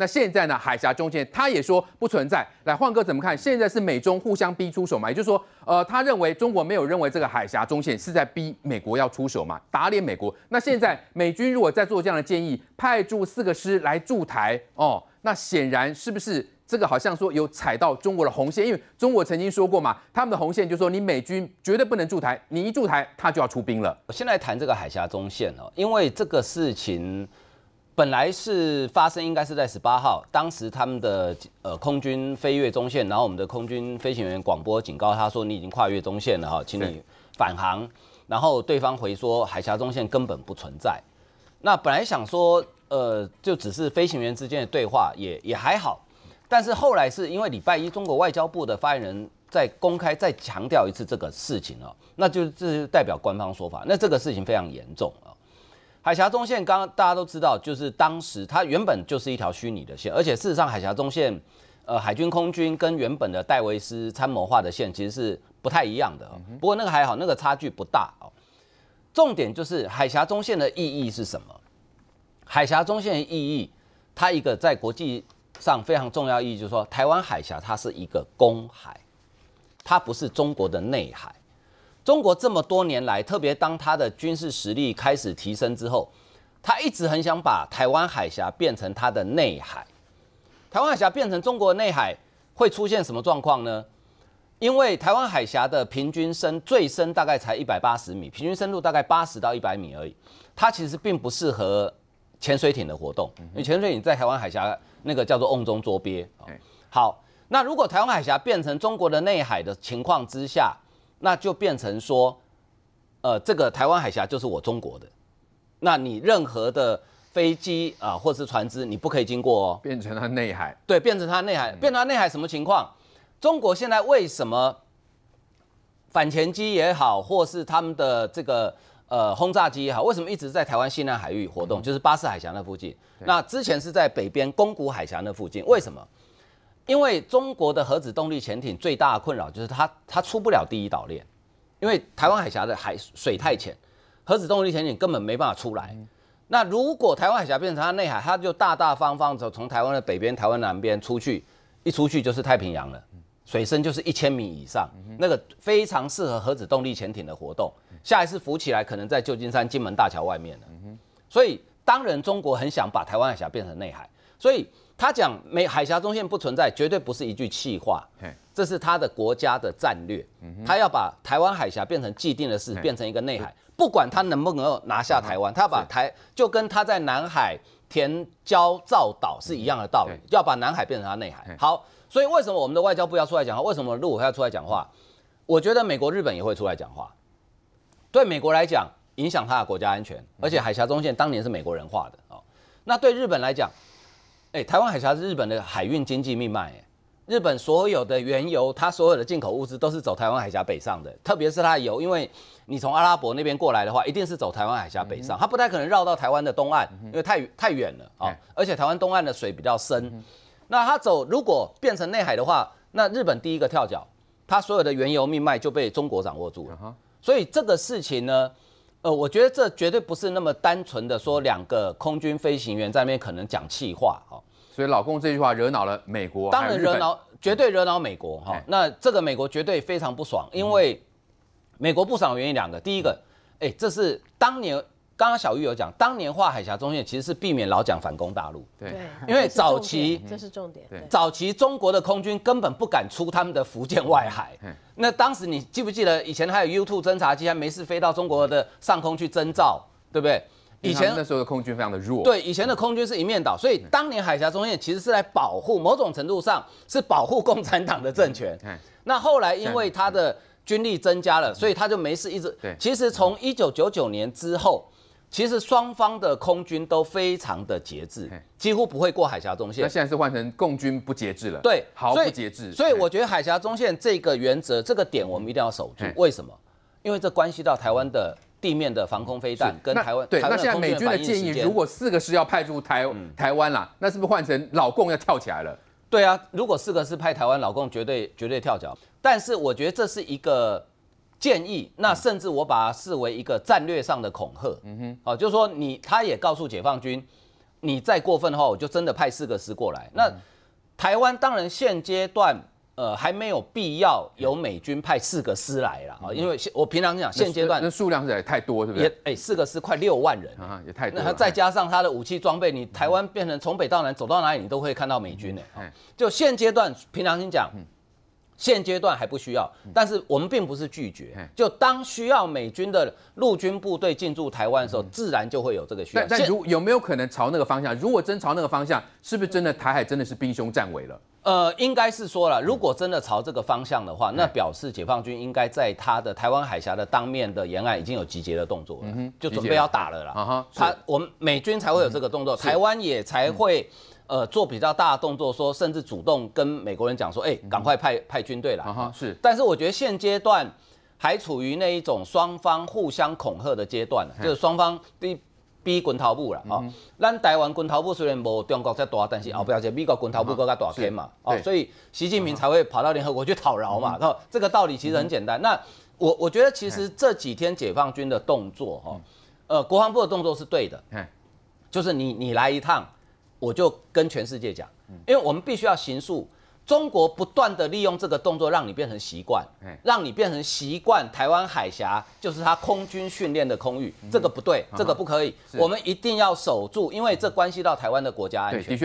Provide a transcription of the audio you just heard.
那现在呢？海峡中线，他也说不存在。来，换哥怎么看？现在是美中互相逼出手嘛？也就是说，呃，他认为中国没有认为这个海峡中线是在逼美国要出手嘛，打脸美国。那现在美军如果再做这样的建议，派驻四个师来驻台哦，那显然是不是这个好像说有踩到中国的红线？因为中国曾经说过嘛，他们的红线就是说，你美军绝对不能驻台，你一驻台，他就要出兵了。我先来谈这个海峡中线哦，因为这个事情。本来是发生应该是在十八号，当时他们的呃空军飞越中线，然后我们的空军飞行员广播警告他说你已经跨越中线了哈，请你返航。然后对方回说海峡中线根本不存在。那本来想说呃就只是飞行员之间的对话也也还好，但是后来是因为礼拜一中国外交部的发言人再公开再强调一次这个事情哦，那就是代表官方说法，那这个事情非常严重啊。海峡中线，刚刚大家都知道，就是当时它原本就是一条虚拟的线，而且事实上海峡中线，呃，海军空军跟原本的戴维斯参谋画的线其实是不太一样的。不过那个还好，那个差距不大哦。重点就是海峡中线的意义是什么？海峡中线的意义，它一个在国际上非常重要意义，就是说台湾海峡它是一个公海，它不是中国的内海。中国这么多年来，特别当他的军事实力开始提升之后，他一直很想把台湾海峡变成它的内海。台湾海峡变成中国内海会出现什么状况呢？因为台湾海峡的平均深最深大概才一百八十米，平均深度大概八十到一百米而已。它其实并不适合潜水艇的活动，因为潜水艇在台湾海峡那个叫做瓮中捉鳖。好，那如果台湾海峡变成中国的内海的情况之下，那就变成说，呃，这个台湾海峡就是我中国的，那你任何的飞机啊，或是船只，你不可以经过，哦，变成它内海。对，变成它内海，变成它内海什么情况？中国现在为什么反潜机也好，或是他们的这个呃轰炸机也好，为什么一直在台湾西南海域活动？就是巴士海峡那附近。那之前是在北边宫古海峡那附近，为什么？因为中国的核子动力潜艇最大的困扰就是它它出不了第一岛链，因为台湾海峡的海水太浅，核子动力潜艇根本没办法出来。那如果台湾海峡变成它内海，它就大大方方的从台湾的北边、台湾南边出去，一出去就是太平洋了，水深就是一千米以上，那个非常适合核子动力潜艇的活动。下一次浮起来可能在旧金山金门大桥外面了。所以当然，中国很想把台湾海峡变成内海。所以他讲美海峡中线不存在，绝对不是一句气话，这是他的国家的战略，他要把台湾海峡变成既定的事，变成一个内海，不管他能不能够拿下台湾，他把台就跟他在南海填礁造岛是一样的道理，要把南海变成他内海。好，所以为什么我们的外交部要出来讲话？为什么陆委要出来讲话？我觉得美国、日本也会出来讲话。对美国来讲，影响他的国家安全，而且海峡中线当年是美国人画的哦。那对日本来讲，哎，台湾海峡是日本的海运经济命脉，日本所有的原油，它所有的进口物资都是走台湾海峡北上的，特别是它的油，因为你从阿拉伯那边过来的话，一定是走台湾海峡北上，它不太可能绕到台湾的东岸，因为太太远了啊，而且台湾东岸的水比较深，那它走如果变成内海的话，那日本第一个跳脚，它所有的原油命脉就被中国掌握住了，所以这个事情呢。呃，我觉得这绝对不是那么单纯的说两个空军飞行员在那边可能讲气话哈，所以老公这句话惹恼了美国，当然惹恼，绝对惹恼美国哈。那这个美国绝对非常不爽，因为美国不爽的原因两个，第一个，哎，这是当年。刚刚小玉有讲，当年画海峡中线其实是避免老蒋反攻大陆。对，因为早期这是重点。对，早期中国的空军根本不敢出他们的福建外海。那当时你记不记得以前还有 U2 侦察机，还没事飞到中国的上空去征兆，对不对？以前那时候的空军非常的弱。对，以前的空军是一面倒，所以当年海峡中线其实是来保护，某种程度上是保护共产党的政权。那后来因为他的军力增加了，所以他就没事一直。对。其实从一九九九年之后。其实双方的空军都非常的节制，几乎不会过海峡中线。那现在是换成共军不节制了，对，毫不节制。所以我觉得海峡中线这个原则、这个点，我们一定要守住。为什么？因为这关系到台湾的地面的防空飞弹跟台湾。对，那现在美军的建议，如果四个师要派驻台台湾啦，那是不是换成老共要跳起来了？对啊，如果四个师派台湾，老共绝对绝对跳脚。但是我觉得这是一个。建议那甚至我把它视为一个战略上的恐吓，嗯哼，哦，就是说你他也告诉解放军，你再过分的话，我就真的派四个师过来。那台湾当然现阶段呃还没有必要由美军派四个师来了啊，因为现我平常讲现阶段那数量是也太多，是不是？也哎，四个师快六万人啊，也太多。那再加上他的武器装备，你台湾变成从北到南走到哪里你都会看到美军的就现阶段平常你讲。现阶段还不需要，但是我们并不是拒绝。就当需要美军的陆军部队进驻台湾的时候，自然就会有这个需要。但但有没有可能朝那个方向？如果真朝那个方向，是不是真的台海真的是兵凶战危了？呃，应该是说了，如果真的朝这个方向的话，那表示解放军应该在他的台湾海峡的当面的沿岸已经有集结的动作，了，就准备要打了啦。他我们美军才会有这个动作，台湾也才会。呃，做比较大的动作，说甚至主动跟美国人讲说，哎，赶快派派军队来、了。是，但是我觉得现阶段还处于那一种双方互相恐吓的阶段，就是双方对逼滚逃布了啊。咱台湾滚逃布虽然无中国这大，但是后不就是美国滚逃布更加大片嘛？哦，所以习近平才会跑到联合国去讨饶嘛。那这个道理其实很简单。那我我觉得其实这几天解放军的动作哈，呃，国防部的动作是对的，就是你你来一趟。我就跟全世界讲，因为我们必须要行诉。中国不断的利用这个动作，让你变成习惯，让你变成习惯。台湾海峡就是他空军训练的空域，这个不对，这个不可以。我们一定要守住，因为这关系到台湾的国家安全。